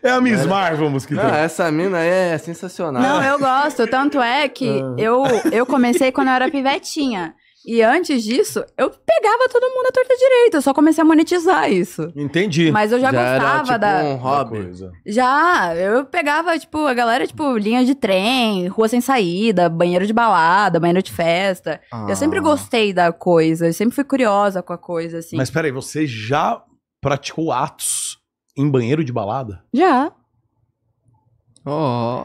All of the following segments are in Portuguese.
É a Miss Marvel, mosquito. Não, essa mina é sensacional. Não, eu gosto. Tanto é que ah. eu, eu comecei quando eu era pivetinha. E antes disso, eu pegava todo mundo à torta direita. Eu só comecei a monetizar isso. Entendi. Mas eu já, já gostava era, tipo, da. Um hobby. Já. Eu pegava, tipo, a galera, tipo, linha de trem, rua sem saída, banheiro de balada, banheiro de festa. Ah. Eu sempre gostei da coisa. Eu sempre fui curiosa com a coisa, assim. Mas peraí, você já praticou atos em banheiro de balada? Já. Oh.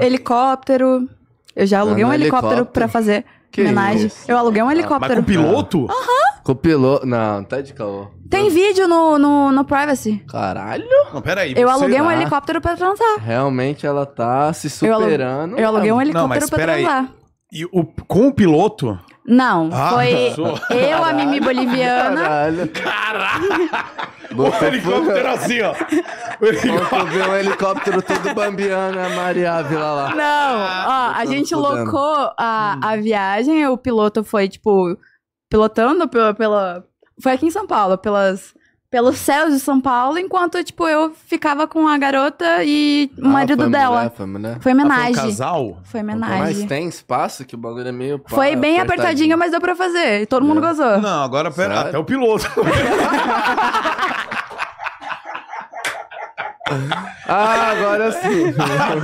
Helicóptero. Eu já aluguei um helicóptero, é helicóptero pra fazer que homenagem. Isso? Eu aluguei um helicóptero. Mas com piloto? Aham. Uhum. Com piloto. Não, tá de calor. Tem vídeo no, no, no privacy. Caralho. Não, peraí. Eu aluguei um helicóptero pra transar. Realmente ela tá se superando. Eu, aluguei um helicóptero não, mas pra peraí. transar. E o, com o piloto? Não, ah, foi sou... eu, a Mimi Boliviana. Caralho. Caralho o helicóptero assim, ó. O helicóptero. ver o helicóptero todo bambiando a Maria vila lá. Não, ó, ah, a gente fudendo. locou a, hum. a viagem, o piloto foi, tipo, pilotando pela, pela. Foi aqui em São Paulo, pelas pelos céus de São Paulo, enquanto, tipo, eu ficava com a garota e o ah, marido foi dela. Mulher, foi, mulher. foi homenagem. Ah, foi um casal? Foi homenagem. Mas tem espaço que o bagulho é meio. Foi bem apertadinho, mas deu pra fazer. E todo mundo é. gozou. Não, agora pera, até o piloto. ah, agora sim.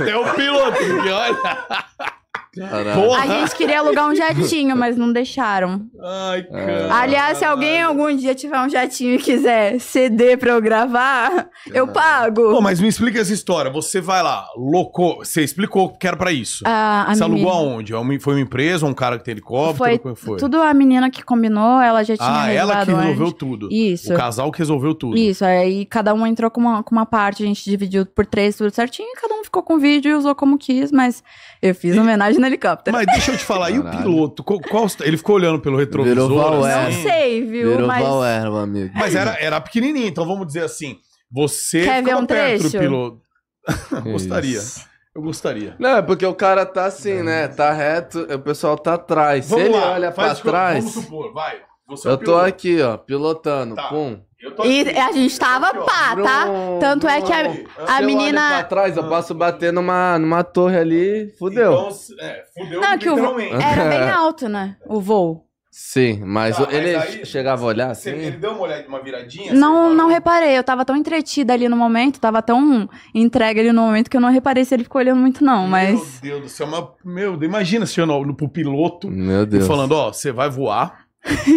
até o piloto, olha. Caraca. A gente queria alugar um jatinho, mas não deixaram. Ai, ah. cara. Aliás, se alguém algum dia tiver um jatinho e quiser ceder pra eu gravar, Caraca. eu ah. pago. Pô, mas me explica essa história. Você vai lá, louco. Você explicou que era pra isso. Ah, Você menina... alugou aonde? É foi uma empresa, um cara que tem helicóptero? Foi, é foi? Tudo a menina que combinou, ela já tinha. Ah, ela que resolveu antes. tudo. Isso. O casal que resolveu tudo. Isso. Aí cada um entrou com uma, com uma parte, a gente dividiu por três, tudo certinho. Cada um ficou com o vídeo e usou como quis, mas eu fiz e... homenagem no helicóptero. Mas deixa eu te falar, e o piloto? Qual, qual, ele ficou olhando pelo retrovisor? Virou Valera. Assim? Não sei, viu? Virou mas... meu amigo. Mas era, era pequenininho, então vamos dizer assim, você Quer ver um trecho? piloto. Gostaria. Isso. Eu gostaria. Não, é porque o cara tá assim, né? Tá reto, o pessoal tá atrás. Vamos Se ele lá, olha pra trás. Eu, vamos supor, vai. Você é eu é tô aqui, ó, pilotando. Tá. Pum. E a gente tava pá, tá? Bruno, Tanto é que a, a menina. pra trás, eu posso bater numa, numa torre ali, fudeu. Então, é, fudeu Não, que o era bem alto, né? O voo. Sim, mas tá, ele aí, chegava a olhar assim. Você, ele deu uma olhada, uma viradinha? Não, não reparei. Eu tava tão entretida ali no momento, tava tão entregue ali no momento que eu não reparei se ele ficou olhando muito, não. Mas... Meu Deus do céu, mas, meu, imagina se eu no, no pro piloto. Meu Deus. Falando, ó, você vai voar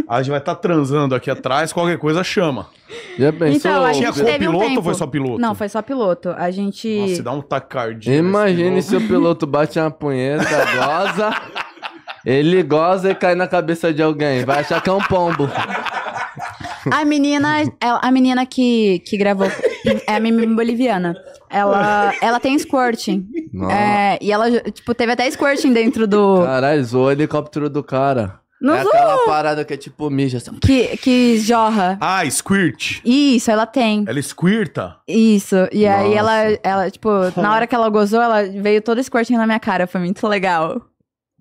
a gente vai estar tá transando aqui atrás, qualquer coisa chama. Já pensou? Então, a gente Tinha piloto ou foi só piloto? Não, foi só piloto. A gente. Nossa, se dá um tacardinho. Imagine se o piloto bate uma punheta, goza. ele goza e cai na cabeça de alguém. Vai achar que é um pombo. A menina, é, a menina que, que gravou é a menina boliviana. Ela, ela tem squirting. É, e ela, tipo, teve até squirting dentro do. Caralho, zoou o helicóptero do cara. É Não é aquela parada que é tipo mija. Assim. Que, que jorra. Ah, squirt. Isso, ela tem. Ela squirta? Isso. E Nossa. aí ela, ela, tipo, na hora que ela gozou, ela veio toda squirtinha na minha cara. Foi muito legal.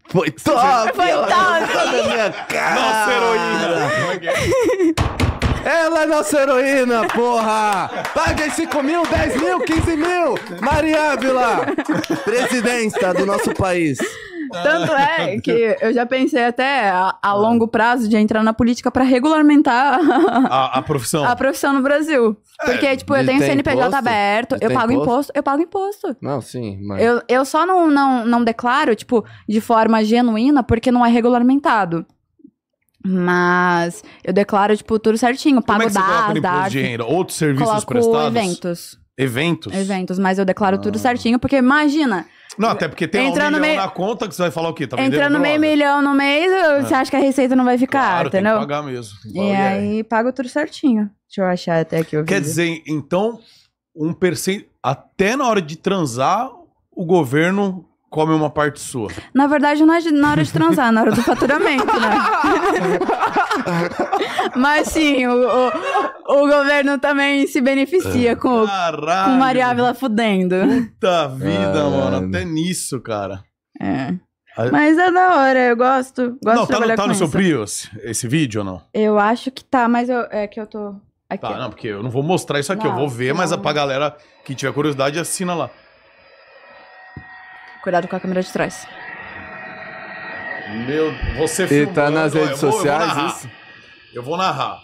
Foi top! Foi top! Na minha cara. Nossa heroína! É é? Ela é nossa heroína, porra! Paguem 5 mil, 10 mil, 15 mil! Maria Ávila, presidenta do nosso país. Tanto é que eu já pensei até a, a ah. longo prazo de entrar na política para regulamentar a, a, profissão. A profissão no Brasil. É, porque, é, tipo, eu tenho CNPJ imposto, aberto, eu pago imposto. imposto. eu pago imposto. Não, sim, mas... Eu, eu só não, não, não declaro, tipo, de forma genuína, porque não é regulamentado. Mas eu declaro, tipo, tudo certinho. É pago dados. é Outros serviços prestados? eventos. Eventos? Eventos, mas eu declaro ah. tudo certinho, porque imagina, não, até porque tem entrando um milhão meio... na conta que você vai falar o quê? Tá Entrando meio milhão no mês, é. você acha que a receita não vai ficar, claro, entendeu? Tem que pagar mesmo. E aí paga tudo certinho. Deixa eu achar até aqui o Quer dizer, então, um percent... até na hora de transar, o governo come uma parte sua. Na verdade, não é na hora de transar, na hora do faturamento, né? Mas sim, o, o, o, governo também se beneficia com, com Maria Ávila fudendo. Puta vida, ah. mano. Até nisso, cara. É. Mas é da hora, eu gosto. gosto não, de tá, no, tá no seu Prius esse vídeo ou não? Eu acho que tá, mas eu, é que eu tô. Aqui. Tá, não, porque eu não vou mostrar isso aqui, não, eu vou ver, não. mas é pra galera que tiver curiosidade, assina lá. Cuidado com a câmera de trás. Meu, você E tá nas redes sociais isso? Eu vou narrar.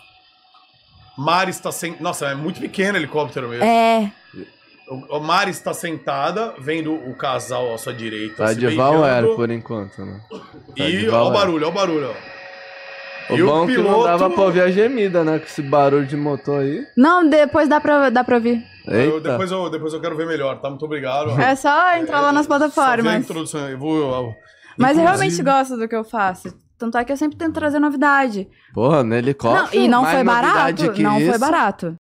Mari está sem. Nossa, é muito pequeno o helicóptero mesmo. É. O, Mari está sentada, vendo o casal à sua direita. Tá de Valera, por enquanto, né? Tá e olha o barulho, olha o barulho, ó. O e bom o é piloto... que não dava pra ouvir a gemida, né? Com esse barulho de motor aí. Não, depois dá pra, dá pra ouvir. Eu, depois, eu, depois eu quero ver melhor, tá? Muito obrigado. É só entrar é, lá nas é, plataformas. Só a introdução, eu vou, eu, eu, Mas inclusive... eu realmente gosto do que eu faço. Tanto é que eu sempre tento trazer novidade. Porra, no né? helicóptero. Não, e não foi barato. Não isso. foi barato.